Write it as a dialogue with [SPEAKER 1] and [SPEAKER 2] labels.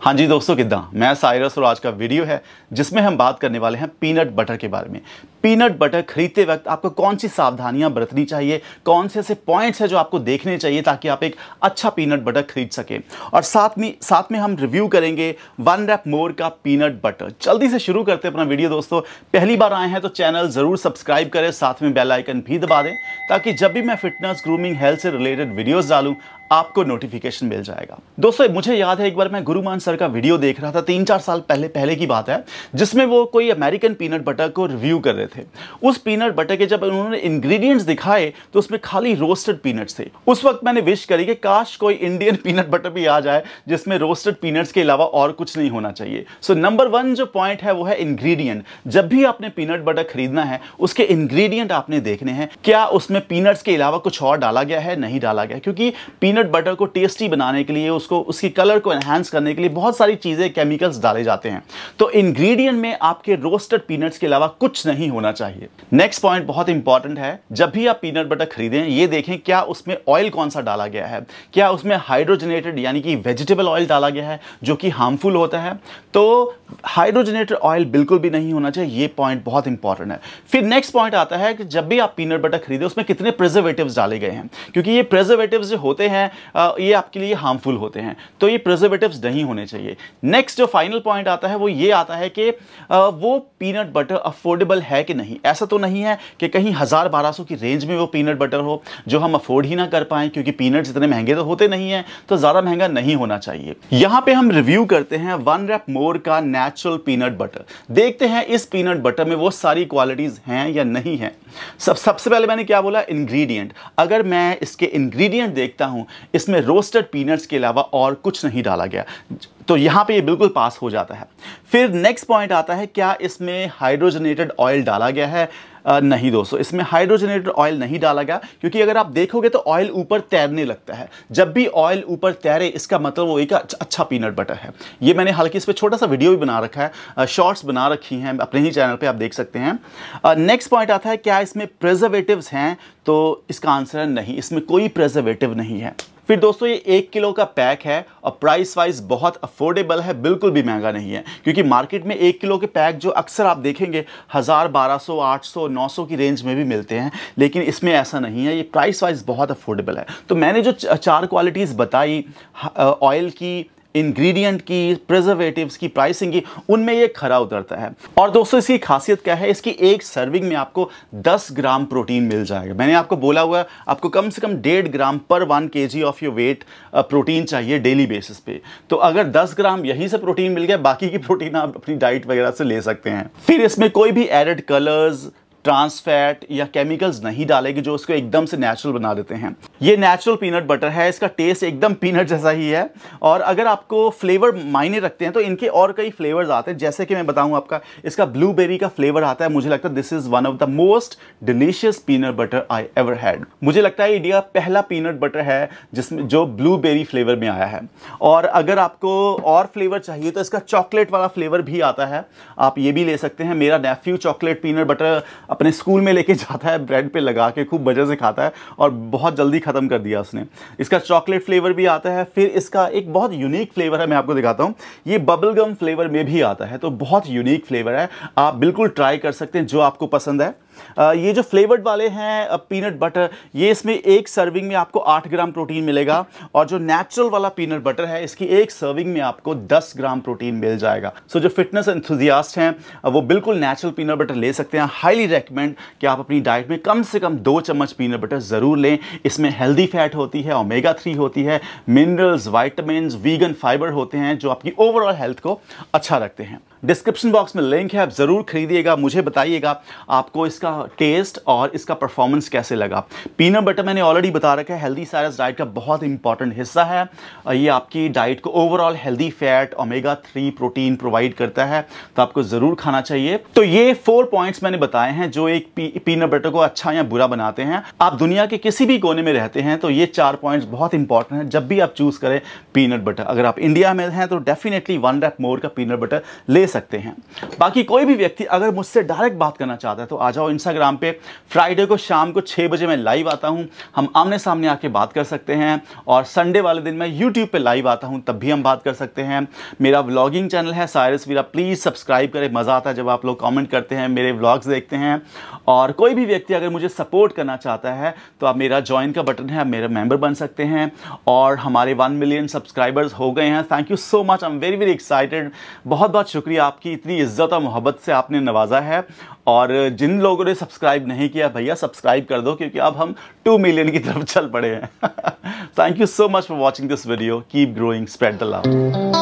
[SPEAKER 1] हाँ जी दोस्तों किदा मैं साइरस और आज का वीडियो है जिसमें हम बात करने वाले हैं पीनट बटर के बारे में पीनट बटर खरीदते वक्त आपको कौन सी सावधानियां बरतनी चाहिए कौन से ऐसे पॉइंट्स हैं जो आपको देखने चाहिए ताकि आप एक अच्छा पीनट बटर खरीद सकें और साथ में साथ में हम रिव्यू करेंगे वन रैप मोर का पीनट बटर जल्दी से शुरू करते हैं अपना वीडियो दोस्तों पहली बार आए हैं तो चैनल ज़रूर सब्सक्राइब करें साथ में बेलाइकन भी दबा दें ताकि जब भी मैं फिटनेस ग्रूमिंग हेल्थ से रिलेटेड वीडियोज़ डालूँ आपको नोटिफिकेशन मिल जाएगा दोस्तों मुझे याद है एक बार मैं गुरुमान सर का वीडियो देख रहा था तीन चार साल पहले पहले की बात है जिसमें वो कोई अमेरिकन पीनट बटर को रिव्यू कर रहे थे उस पीनट बटर के जब उन्होंने इंग्रेडिएंट्स दिखाए तो उसमें खाली रोस्टेड पीनट्स थे उस वक्त मैंने विश करी कि काश कोई इंडियन पीनट बटर भी आ जाए जिसमें रोस्टेड पीनट्स के अलावा और कुछ नहीं होना चाहिए सो नंबर वन जो पॉइंट है वो है इंग्रीडियंट जब भी आपने पीनट बटर खरीदना है उसके इंग्रीडियंट आपने देखने हैं क्या उसमें पीनट्स के अलावा कुछ और डाला गया है नहीं डाला गया क्योंकि पीनट पीनट बटर को टेस्टी बनाने के लिए उसको उसकी कलर को एनहेंस करने के लिए बहुत सारी चीज़ें केमिकल्स डाले जाते हैं तो इंग्रेडिएंट में आपके रोस्टेड पीनट्स के अलावा कुछ नहीं होना चाहिए नेक्स्ट पॉइंट बहुत इंपॉर्टेंट है जब भी आप पीनट बटर खरीदें ये देखें क्या उसमें ऑयल कौन सा डाला गया है क्या उसमें हाइड्रोजनेटेड यानी कि वेजिटेबल ऑयल डाला गया है जो कि हार्मफुल होता है तो हाइड्रोजनेटेड ऑयल बिल्कुल भी नहीं होना चाहिए ये पॉइंट बहुत इंपॉर्टेंट है फिर नेक्स्ट पॉइंट आता है कि जब भी आप पीनट बटर खरीदें उसमें कितने प्रिजर्वेटिव डाले गए हैं क्योंकि ये प्रिजर्वेटिव जो होते हैं हैं ये आपके लिए हार्मफुल होते हैं तो ये प्रिजर्वेटिव्स नहीं होने चाहिए नेक्स्ट जो फाइनल पॉइंट आता है वो ये आता है कि वो पीनट बटर अफोर्डेबल है कि नहीं ऐसा तो नहीं है कि कहीं हज़ार बारह सौ की रेंज में वो पीनट बटर हो जो हम अफोर्ड ही ना कर पाएँ क्योंकि पीनट्स इतने महंगे तो होते नहीं हैं तो ज़्यादा महंगा नहीं होना चाहिए यहाँ पर हम रिव्यू करते हैं वन रैप मोर का नेचुरल पीनट बटर देखते हैं इस पीनट बटर में वो सारी क्वालिटीज़ हैं या नहीं हैं सब सबसे पहले मैंने क्या बोला इंग्रेडिएंट अगर मैं इसके इंग्रेडिएंट देखता हूं इसमें रोस्टेड पीनट्स के अलावा और कुछ नहीं डाला गया तो यहाँ पे ये बिल्कुल पास हो जाता है फिर नेक्स्ट पॉइंट आता है क्या इसमें हाइड्रोजनेटेड ऑयल डाला गया है आ, नहीं दोस्तों इसमें हाइड्रोजनेटेड ऑयल नहीं डाला गया क्योंकि अगर आप देखोगे तो ऑयल ऊपर तैरने लगता है जब भी ऑयल ऊपर तैरे इसका मतलब वो एक अच्छा पीनट अच्छा बटर है ये मैंने हल्की इस पर छोटा सा वीडियो भी बना रखा है शॉर्ट्स बना रखी हैं अपने ही चैनल पर आप देख सकते हैं नेक्स्ट पॉइंट आता है क्या इसमें प्रजर्वेटिव हैं तो इसका आंसर है नहीं इसमें कोई प्रजर्वेटिव नहीं है फिर दोस्तों ये एक किलो का पैक है और प्राइस वाइज बहुत अफोर्डेबल है बिल्कुल भी महंगा नहीं है क्योंकि मार्केट में एक किलो के पैक जो अक्सर आप देखेंगे हज़ार बारह सौ आठ सौ नौ सौ की रेंज में भी मिलते हैं लेकिन इसमें ऐसा नहीं है ये प्राइस वाइज बहुत अफोर्डेबल है तो मैंने जो चार क्वालिटीज़ बताई ऑयल की इंग्रेडिएंट की प्रिजर्वेटिव्स की प्राइसिंग की उनमें ये खरा उतरता है और दोस्तों इसकी खासियत क्या है इसकी एक सर्विंग में आपको 10 ग्राम प्रोटीन मिल जाएगा मैंने आपको बोला हुआ है आपको कम से कम डेढ़ ग्राम पर वन के ऑफ योर वेट प्रोटीन चाहिए डेली बेसिस पे तो अगर दस ग्राम यहीं से प्रोटीन मिल गया बाकी की प्रोटीन आप अपनी डाइट वगैरह से ले सकते हैं फिर इसमें कोई भी एडेड कलर्स ट्रांसफैट या केमिकल्स नहीं डालेगी जो उसको एकदम से नेचुरल बना देते हैं ये नेचुरल पीनट बटर है इसका टेस्ट एकदम पीनट जैसा ही है और अगर आपको फ्लेवर मायने रखते हैं तो इनके और कई फ्लेवर्स आते हैं जैसे कि मैं बताऊं आपका इसका ब्लूबेरी का फ्लेवर आता है मुझे लगता है this is one of the most delicious peanut butter I ever had मुझे लगता है इंडिया पहला पीनट बटर है जिसमें जो ब्लूबेरी फ्लेवर में आया है और अगर आपको और फ्लेवर चाहिए तो इसका चॉकलेट वाला फ्लेवर भी आता है आप ये भी ले सकते हैं मेरा नेफ्यू चॉकलेट पीनट बटर अपने स्कूल में लेके जाता है ब्रेड पर लगा के खूब मज़े से खाता है और बहुत जल्दी ख़त्म कर दिया उसने इसका चॉकलेट फ्लेवर भी आता है फिर इसका एक बहुत यूनिक फ्लेवर है मैं आपको दिखाता हूँ ये बबलगम फ्लेवर में भी आता है तो बहुत यूनिक फ्लेवर है आप बिल्कुल ट्राई कर सकते हैं जो आपको पसंद है ये जो फ्लेवर्ड वाले हैं पीनट बटर ये इसमें एक सर्विंग में आपको आठ ग्राम प्रोटीन मिलेगा और जो नेचुरल वाला पीनट बटर है इसकी एक सर्विंग में आपको दस ग्राम प्रोटीन मिल जाएगा सो so, जो फिटनेस एंथुजियास्ट हैं वो बिल्कुल नेचुरल पीनट बटर ले सकते हैं हाईली रेकमेंड कि आप अपनी डाइट में कम से कम दो चम्मच पीनट बटर ज़रूर लें इसमें हेल्दी फैट होती है ओमेगा थ्री होती है मिनरल्स वाइटमिन वीगन फाइबर होते हैं जो आपकी ओवरऑल हेल्थ को अच्छा रखते हैं डिस्क्रिप्शन बॉक्स में लिंक है आप ज़रूर खरीदिएगा मुझे बताइएगा आपको इसका टेस्ट और इसका परफॉर्मेंस कैसे लगा पीनट बटर मैंने ऑलरेडी बता रखा है हेल्दी साइरस डाइट का बहुत इंपॉर्टेंट हिस्सा है ये आपकी डाइट को overall healthy fat omega three protein provide करता है तो आपको ज़रूर खाना चाहिए तो ये फोर पॉइंट्स मैंने बताए हैं जो एक पी, पीनट बटर को अच्छा या बुरा बनाते हैं आप दुनिया के किसी भी कोने में रहते हैं तो ये चार पॉइंट्स बहुत इंपॉर्टेंट हैं जब भी आप चूज़ करें पीनट बटर अगर आप इंडिया में हैं तो डेफिनेटली वन रैप मोर का पीनट बटर ले सकते हैं बाकी कोई भी व्यक्ति अगर मुझसे डायरेक्ट बात करना चाहता है तो आ जाओ इंस्टाग्राम पे फ्राइडे को शाम को छः बजे मैं लाइव आता हूँ हम आमने सामने आके बात कर सकते हैं और संडे वाले दिन मैं यूट्यूब पर लाइव आता हूँ तब भी हम बात कर सकते हैं मेरा व्लॉगिंग चैनल है सायरस वीरा प्लीज़ सब्सक्राइब करें मज़ा आता है जब आप लोग कॉमेंट करते हैं मेरे व्लॉग्स देखते हैं और कोई भी व्यक्ति अगर मुझे सपोर्ट करना चाहता है तो आप मेरा ज्वाइन का बटन है आप मेरा मेंबर बन सकते हैं और हमारे वन मिलियन सब्सक्राइबर्स हो गए हैं thank you so much I am very very excited बहुत बहुत शुक्रिया आपकी इतनी इज्जत और मोहब्बत से आपने नवाजा है और जिन लोगों ने सब्सक्राइब नहीं किया भैया सब्सक्राइब कर दो क्योंकि अब हम टू मिलियन की तरफ चल पड़े हैं thank you so much for watching this video keep growing spread the love